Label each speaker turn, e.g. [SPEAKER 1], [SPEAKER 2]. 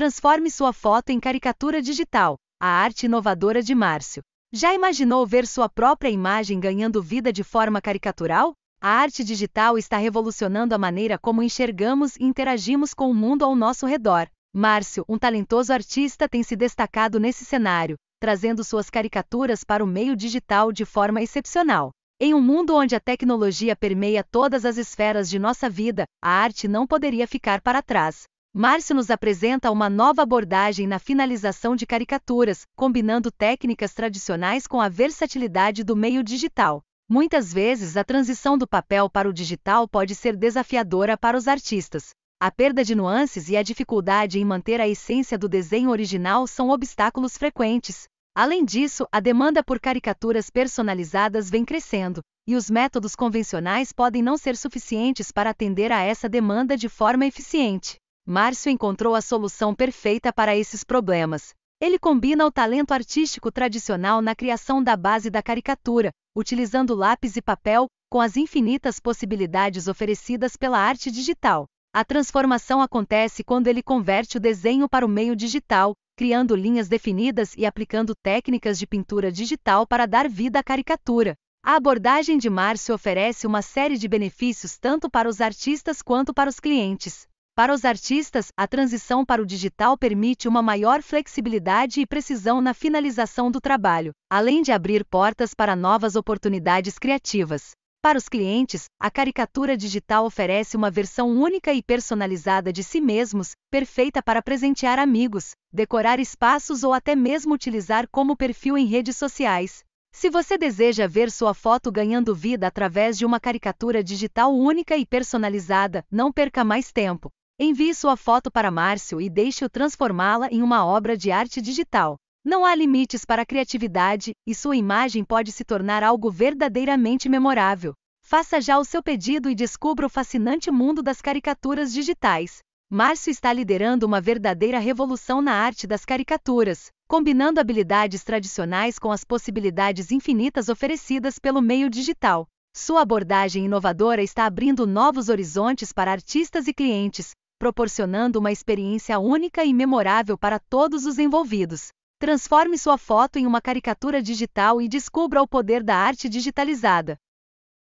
[SPEAKER 1] Transforme sua foto em caricatura digital, a arte inovadora de Márcio. Já imaginou ver sua própria imagem ganhando vida de forma caricatural? A arte digital está revolucionando a maneira como enxergamos e interagimos com o mundo ao nosso redor. Márcio, um talentoso artista, tem se destacado nesse cenário, trazendo suas caricaturas para o meio digital de forma excepcional. Em um mundo onde a tecnologia permeia todas as esferas de nossa vida, a arte não poderia ficar para trás. Márcio nos apresenta uma nova abordagem na finalização de caricaturas, combinando técnicas tradicionais com a versatilidade do meio digital. Muitas vezes a transição do papel para o digital pode ser desafiadora para os artistas. A perda de nuances e a dificuldade em manter a essência do desenho original são obstáculos frequentes. Além disso, a demanda por caricaturas personalizadas vem crescendo, e os métodos convencionais podem não ser suficientes para atender a essa demanda de forma eficiente. Márcio encontrou a solução perfeita para esses problemas. Ele combina o talento artístico tradicional na criação da base da caricatura, utilizando lápis e papel, com as infinitas possibilidades oferecidas pela arte digital. A transformação acontece quando ele converte o desenho para o meio digital, criando linhas definidas e aplicando técnicas de pintura digital para dar vida à caricatura. A abordagem de Márcio oferece uma série de benefícios tanto para os artistas quanto para os clientes. Para os artistas, a transição para o digital permite uma maior flexibilidade e precisão na finalização do trabalho, além de abrir portas para novas oportunidades criativas. Para os clientes, a caricatura digital oferece uma versão única e personalizada de si mesmos, perfeita para presentear amigos, decorar espaços ou até mesmo utilizar como perfil em redes sociais. Se você deseja ver sua foto ganhando vida através de uma caricatura digital única e personalizada, não perca mais tempo. Envie sua foto para Márcio e deixe-o transformá-la em uma obra de arte digital. Não há limites para a criatividade e sua imagem pode se tornar algo verdadeiramente memorável. Faça já o seu pedido e descubra o fascinante mundo das caricaturas digitais. Márcio está liderando uma verdadeira revolução na arte das caricaturas, combinando habilidades tradicionais com as possibilidades infinitas oferecidas pelo meio digital. Sua abordagem inovadora está abrindo novos horizontes para artistas e clientes, proporcionando uma experiência única e memorável para todos os envolvidos. Transforme sua foto em uma caricatura digital e descubra o poder da arte digitalizada.